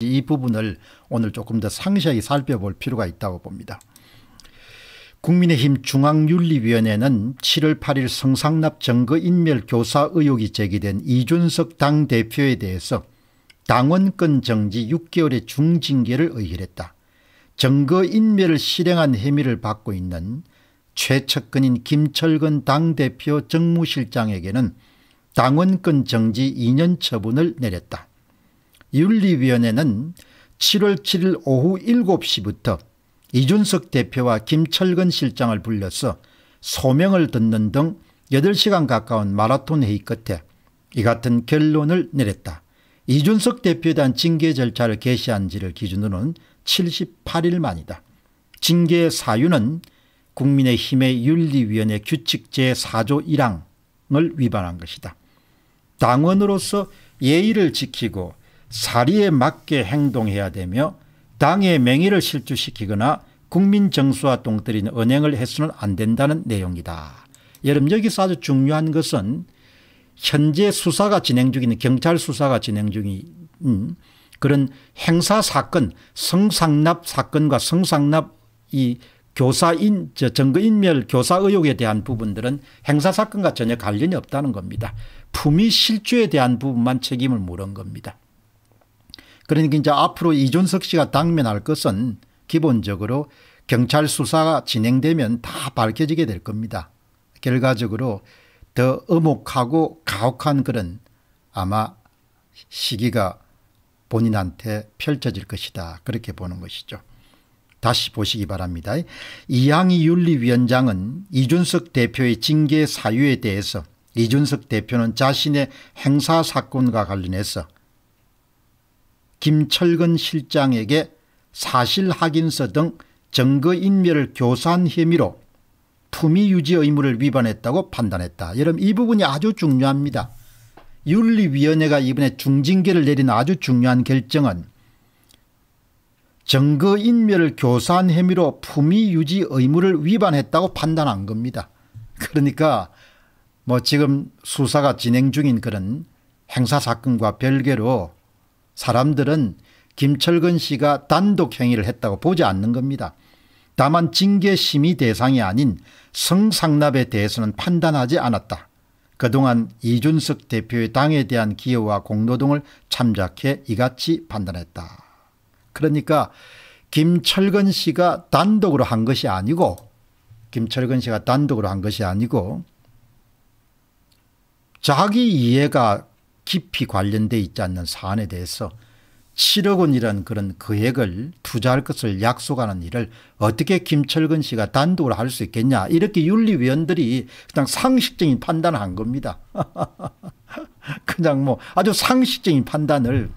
이 부분을 오늘 조금 더 상세히 살펴볼 필요가 있다고 봅니다. 국민의힘 중앙윤리위원회는 7월 8일 성상납 정거인멸 교사 의혹이 제기된 이준석 당대표에 대해서 당원권 정지 6개월의 중징계를 의결했다. 정거인멸을 실행한 혐의를 받고 있는 최측근인 김철근 당대표 정무실장에게는 당원권 정지 2년 처분을 내렸다. 윤리위원회는 7월 7일 오후 7시부터 이준석 대표와 김철근 실장을 불러서 소명을 듣는 등 8시간 가까운 마라톤 회의 끝에 이 같은 결론을 내렸다. 이준석 대표에 대한 징계 절차를 개시한 지를 기준으로는 78일 만이다. 징계 사유는 국민의힘의 윤리위원회 규칙 제4조 1항을 위반한 것이다. 당원으로서 예의를 지키고 사리에 맞게 행동해야 되며 당의 맹의를 실추시키거나 국민 정수와 동떨이는 언행을 해서는 안 된다는 내용이다. 여러분 여기서 아주 중요한 것은 현재 수사가 진행 중인 경찰 수사가 진행 중인 그런 행사 사건 성상납 사건과 성상납 이 교사인 저 정거인멸 교사 의혹에 대한 부분들은 행사 사건과 전혀 관련이 없다는 겁니다. 품위 실주에 대한 부분만 책임을 물은 겁니다. 그러니까 이제 앞으로 이준석 씨가 당면할 것은 기본적으로 경찰 수사가 진행되면 다 밝혀지게 될 겁니다. 결과적으로 더어혹하고 가혹한 그런 아마 시기가 본인한테 펼쳐질 것이다. 그렇게 보는 것이죠. 다시 보시기 바랍니다. 이양희 윤리위원장은 이준석 대표의 징계 사유에 대해서 이준석 대표는 자신의 행사 사건과 관련해서 김철근 실장에게 사실 확인서 등 증거 인멸을 교사한 혐의로 품위 유지 의무를 위반했다고 판단했다. 여러분 이 부분이 아주 중요합니다. 윤리위원회가 이번에 중징계를 내린 아주 중요한 결정은 증거인멸을 교사한 혐의로 품위 유지 의무를 위반했다고 판단한 겁니다. 그러니까 뭐 지금 수사가 진행 중인 그런 행사사건과 별개로 사람들은 김철근 씨가 단독 행위를 했다고 보지 않는 겁니다. 다만 징계심의 대상이 아닌 성상납에 대해서는 판단하지 않았다. 그동안 이준석 대표의 당에 대한 기여와 공로동을 참작해 이같이 판단했다. 그러니까 김철근 씨가 단독으로 한 것이 아니고 김철근 씨가 단독으로 한 것이 아니고 자기 이해가 깊이 관련돼 있지 않는 사안에 대해서 7억 원이라는 그런 거액을 투자할 것을 약속하는 일을 어떻게 김철근 씨가 단독으로 할 수 있겠냐 이렇게 윤리위원들이 그냥 상식적인 판단을 한 겁니다. 그냥 뭐 아주 상식적인 판단을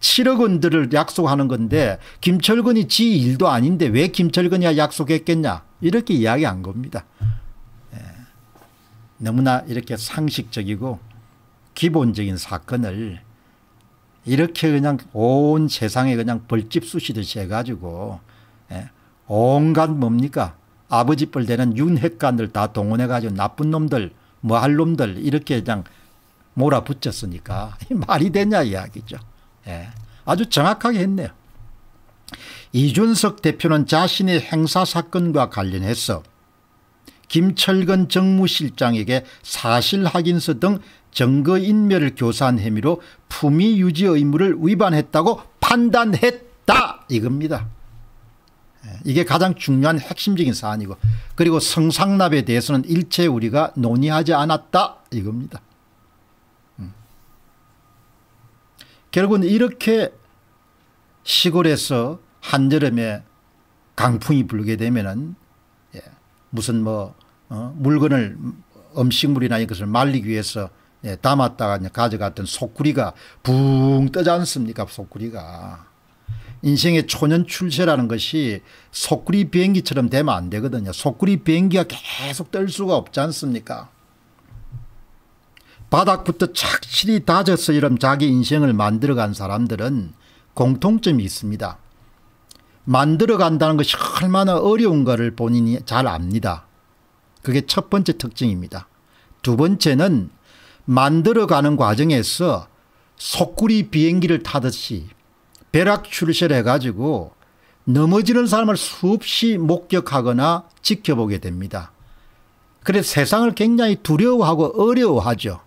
7억 원들을 약속하는 건데 김철근이 지 일도 아닌데 왜 김철근이야 약속했겠냐 이렇게 이야기한 겁니다. 예. 너무나 이렇게 상식적이고 기본적인 사건을 이렇게 그냥 온 세상에 그냥 벌집 쑤시듯이 해가지고 예, 온갖 뭡니까 아버지 뻘 되는 윤핵관들 다 동원해가지고 나쁜 놈들 뭐 할 놈들 이렇게 그냥 몰아붙였으니까 말이 되냐 이야기죠. 예. 아주 정확하게 했네요. 이준석 대표는 자신의 행사 사건과 관련해서 김철근 정무실장에게 사실 확인서 등 증거인멸을 교사한 혐의로 품위 유지 의무를 위반했다고 판단했다 이겁니다. 예, 이게 가장 중요한 핵심적인 사안이고 그리고 성상납에 대해서는 일체 우리가 논의하지 않았다 이겁니다. 음. 결국은 이렇게 시골에서 한여름에 강풍이 불게 되면은 예, 무슨 뭐 어, 물건을 음식물이나 이것을 말리기 위해서 예, 담았다가 가져갔던 속구리가 붕떠지 않습니까 속구리가. 인생의 초년 출세라는 것이 속구리 비행기처럼 되면 안 되거든요. 속구리 비행기가 계속 뜰 수가 없지 않습니까 바닥부터 착실히 다져서 이런 자기 인생을 만들어간 사람들은 공통점이 있습니다. 만들어간다는 것이 얼마나 어려운가를 본인이 잘 압니다. 그게 첫 번째 특징입니다. 두 번째는 만들어가는 과정에서 속구리 비행기를 타듯이 벼락 출세해 가지고 넘어지는 사람을 수없이 목격하거나 지켜보게 됩니다. 그래서 세상을 굉장히 두려워하고 어려워하죠.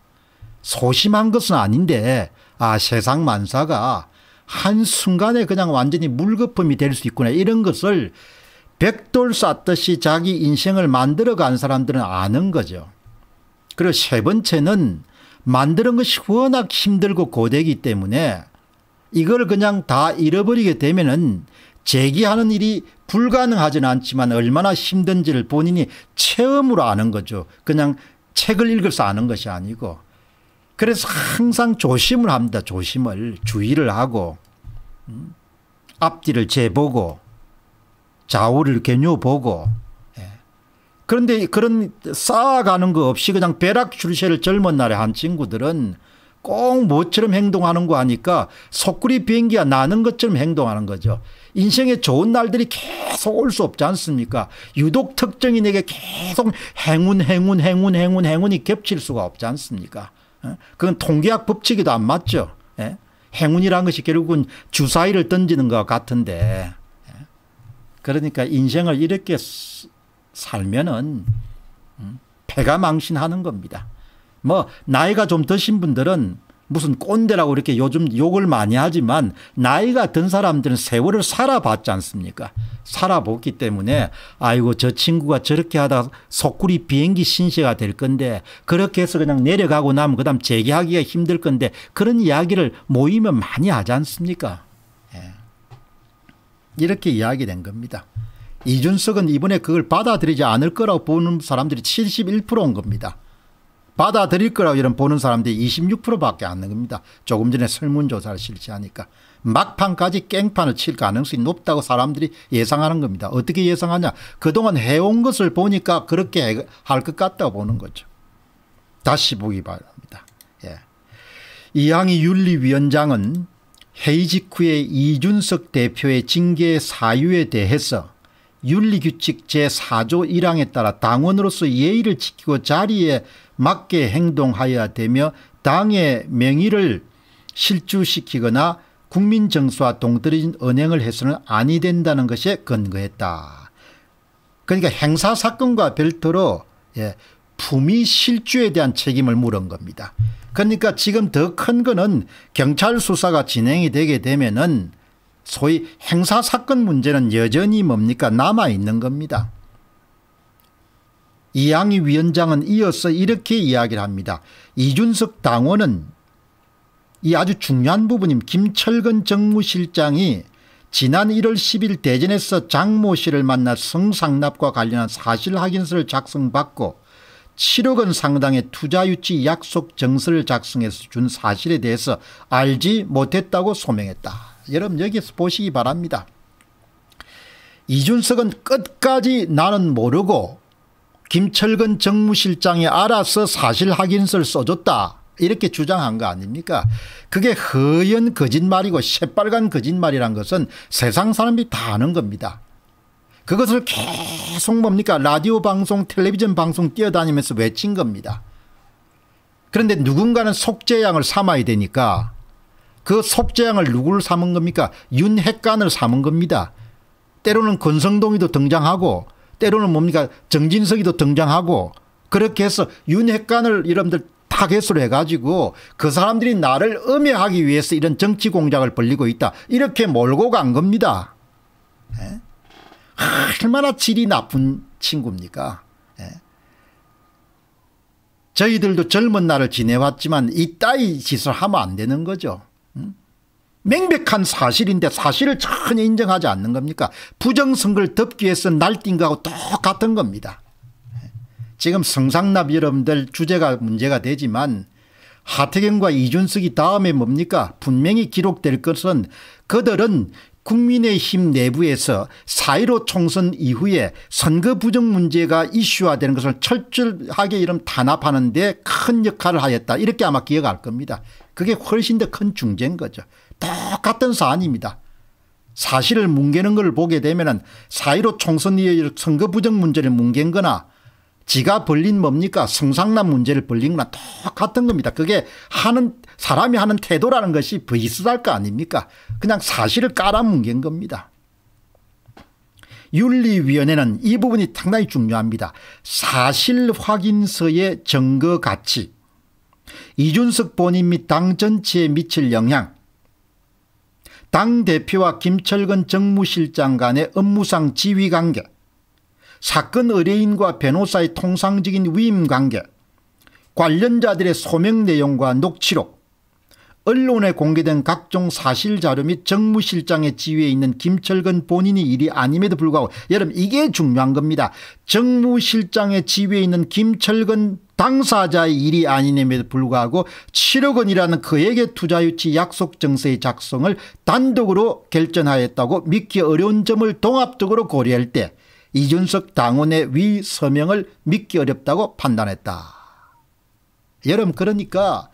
소심한 것은 아닌데 아 세상 만사가 한순간에 그냥 완전히 물거품이 될 수 있구나 이런 것을 백돌 쌓듯이 자기 인생을 만들어간 사람들은 아는 거죠. 그리고 세 번째는 만드는 것이 워낙 힘들고 고되기 때문에 이걸 그냥 다 잃어버리게 되면은 재기하는 일이 불가능하진 않지만 얼마나 힘든지를 본인이 체험으로 아는 거죠. 그냥 책을 읽어서 아는 것이 아니고 그래서 항상 조심을 합니다. 조심을 주의를 하고 음, 앞뒤를 재보고 좌우를 개뉴 보고 예. 그런데 그런 쌓아가는 거 없이 그냥 벼락 출세를 젊은 날에 한 친구들은 꼭 뭐처럼 행동하는 거 하니까 속구리 비행기가 나는 것처럼 행동하는 거죠. 인생에 좋은 날들이 계속 올 수 없지 않습니까? 유독 특정인에게 계속 행운 행운 행운 행운 행운이 겹칠 수가 없지 않습니까? 예? 그건 통계학 법칙에도 안 맞죠. 예? 행운이란 것이 결국은 주사위를 던지는 것 같은데 그러니까 인생을 이렇게 살면은 음, 배가 망신하는 겁니다. 뭐 나이가 좀 드신 분들은 무슨 꼰대라고 이렇게 요즘 욕을 많이 하지만 나이가 든 사람들은 세월을 살아봤지 않습니까 살아봤기 때문에 아이고 저 친구가 저렇게 하다 속구리 비행기 신세가 될 건데 그렇게 해서 그냥 내려가고 나면 그 다음 재개하기가 힘들 건데 그런 이야기를 모이면 많이 하지 않습니까 이렇게 이야기된 겁니다. 이준석은 이번에 그걸 받아들이지 않을 거라고 보는 사람들이 71%인 겁니다. 받아들일 거라고 이런 보는 사람들이 26%밖에 안 겁니다. 조금 전에 설문조사를 실시하니까. 막판까지 깽판을 칠 가능성이 높다고 사람들이 예상하는 겁니다. 어떻게 예상하냐. 그동안 해온 것을 보니까 그렇게 할 것 같다고 보는 거죠. 다시 보기 바랍니다. 예. 이양희 윤리위원장은 회의 직후에 이준석 대표의 징계 사유에 대해서 윤리규칙 제4조 1항에 따라 당원으로서 예의를 지키고 자리에 맞게 행동하여야 되며 당의 명의를 실추시키거나 국민 정서와 동떨어진 언행을 해서는 아니 된다는 것에 근거했다. 그러니까 행사 사건과 별도로 예, 품위 실주에 대한 책임을 물은 겁니다. 그러니까 지금 더 큰 거는 경찰 수사가 진행이 되게 되면은 소위 행사 사건 문제는 여전히 뭡니까 남아 있는 겁니다. 이양희 위원장은 이어서 이렇게 이야기를 합니다. 이준석 당원은 이 아주 중요한 부분임 김철근 정무실장이 지난 1월 10일 대전에서 장모 씨를 만나 성상납과 관련한 사실 확인서를 작성받고 7억은 상당의 투자 유치 약속 정서를 작성해서 준 사실에 대해서 알지 못했다고 소명했다. 여러분 여기서 보시기 바랍니다. 이준석은 끝까지 나는 모르고 김철근 정무실장이 알아서 사실 확인서를 써줬다. 이렇게 주장한 거 아닙니까 그게 허연 거짓말이고 새빨간 거짓말이란 것은 세상 사람이 다 아는 겁니다. 그것을 계속 뭡니까 라디오 방송 텔레비전 방송 뛰어다니면서 외친 겁니다. 그런데 누군가는 속죄양을 삼아야 되니까 그 속죄양을 누구를 삼은 겁니까 윤핵관을 삼은 겁니다. 때로는 권성동이도 등장하고 때로는 뭡니까 정진석이도 등장하고 그렇게 해서 윤핵관을 여러분들 타겟으로 해가지고 그 사람들이 나를 음해하기 위해서 이런 정치 공작을 벌리고 있다 이렇게 몰고 간 겁니다. 에? 예? 얼마나 질이 나쁜 친구입니까? 예. 저희들도 젊은 날을 지내왔지만 이따위 짓을 하면 안 되는 거죠. 음? 명백한 사실인데 사실을 전혀 인정하지 않는 겁니까? 부정선거를 덮기 위해서 날뛴 거하고 똑같은 겁니다. 예. 지금 성상납 여러분들 주제가 문제가 되지만 하태경과 이준석이 다음에 뭡니까? 분명히 기록될 것은 그들은 국민의힘 내부에서 4.15 총선 이후에 선거 부정 문제가 이슈화되는 것을 철저하게 이름 단합하는데 큰 역할을 하였다. 이렇게 아마 기억할 겁니다. 그게 훨씬 더 큰 중재인 거죠. 똑같은 사안입니다. 사실을 뭉개는 걸 보게 되면 은4.15 총선 이후 에 선거 부정 문제를 뭉갠 거나 지가 벌린 뭡니까 성상남 문제를 벌린 거나 똑같은 겁니다. 그게 하는 사람이 하는 태도라는 것이 비슷할 거 아닙니까? 그냥 사실을 깔아뭉갠 겁니다. 윤리위원회는 이 부분이 상당히 중요합니다. 사실 확인서의 증거 가치, 이준석 본인 및 당 전체에 미칠 영향, 당대표와 김철근 정무실장 간의 업무상 지휘관계, 사건 의뢰인과 변호사의 통상적인 위임관계, 관련자들의 소명 내용과 녹취록, 언론에 공개된 각종 사실 자료 및 정무실장의 지위에 있는 김철근 본인이 일이 아님에도 불구하고 여러분 이게 중요한 겁니다. 정무실장의 지위에 있는 김철근 당사자의 일이 아니에도 불구하고 7억 원이라는 그에게 투자유치 약속증서의 작성을 단독으로 결정하였다고 믿기 어려운 점을 종합적으로 고려할 때 이준석 당원의 위서명을 믿기 어렵다고 판단했다. 여러분 그러니까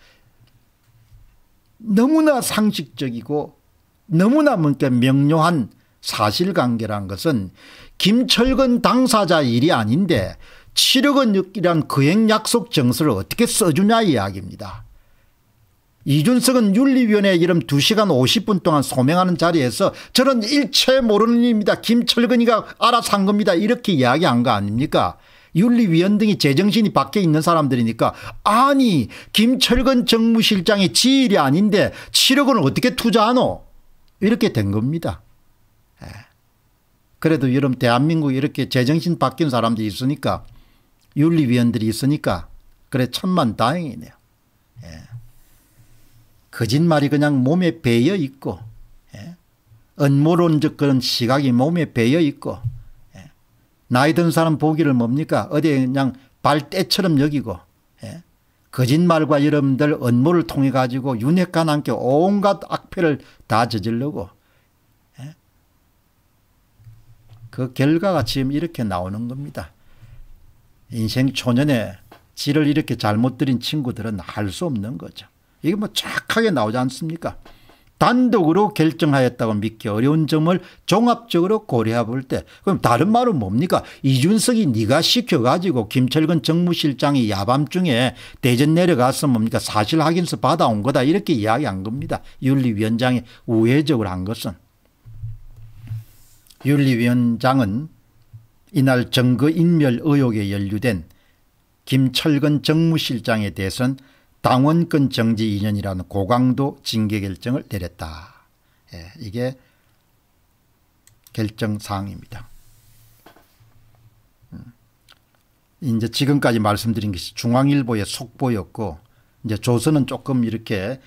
너무나 상식적이고 너무나 뭔가 명료한 사실관계란 것은 김철근 당사자 일이 아닌데 7억원 6이란 거액약속 정서를 어떻게 써주냐 이야기입니다. 이준석은 윤리위원회 이름 2시간 50분 동안 소명하는 자리에서 저는 일체 모르는 일입니다. 김철근이가 알아서 한 겁니다. 이렇게 이야기한 거 아닙니까? 윤리위원 등이 제정신이 밖에 있는 사람들이니까 아니 김철근 정무실장의 지일이 아닌데 7억 원을 어떻게 투자하노 이렇게 된 겁니다. 예. 그래도 여름 대한민국 이렇게 제정신 바뀐 사람들이 있으니까 윤리위원들이 있으니까 그래 천만 다행이네요. 예. 거짓말이 그냥 몸에 배여 있고 예. 언모론적 그런 시각이 몸에 배여 있고 나이 든 사람 보기를 뭡니까 어디에 그냥 발대처럼 여기고 예. 거짓말과 여러분들 업무를 통해 가지고 윤회관 함께 온갖 악폐를다 저지르고 예. 그 결과가 지금 이렇게 나오는 겁니다. 인생 초년에 지를 이렇게 잘못 들인 친구들은 할 수 없는 거죠. 이게 뭐 착하게 나오지 않습니까? 단독으로 결정하였다고 믿기 어려운 점을 종합적으로 고려해 볼때 그럼 다른 말은 뭡니까 이준석이 네가 시켜가지고 김철근 정무실장이 야밤중에 대전 내려가서 뭡니까 사실 확인서 받아온 거다 이렇게 이야기한 겁니다. 윤리위원장이 우회적으로 한 것은. 윤리위원장은 이날 정거인멸 의혹에 연루된 김철근 정무실장에 대해선 당원권 정지 2년이라는 고강도 징계 결정을 내렸다. 예, 이게 결정 사항입니다. 음. 이제 지금까지 말씀드린 것이 중앙일보의 속보였고 이제 조선은 조금 이렇게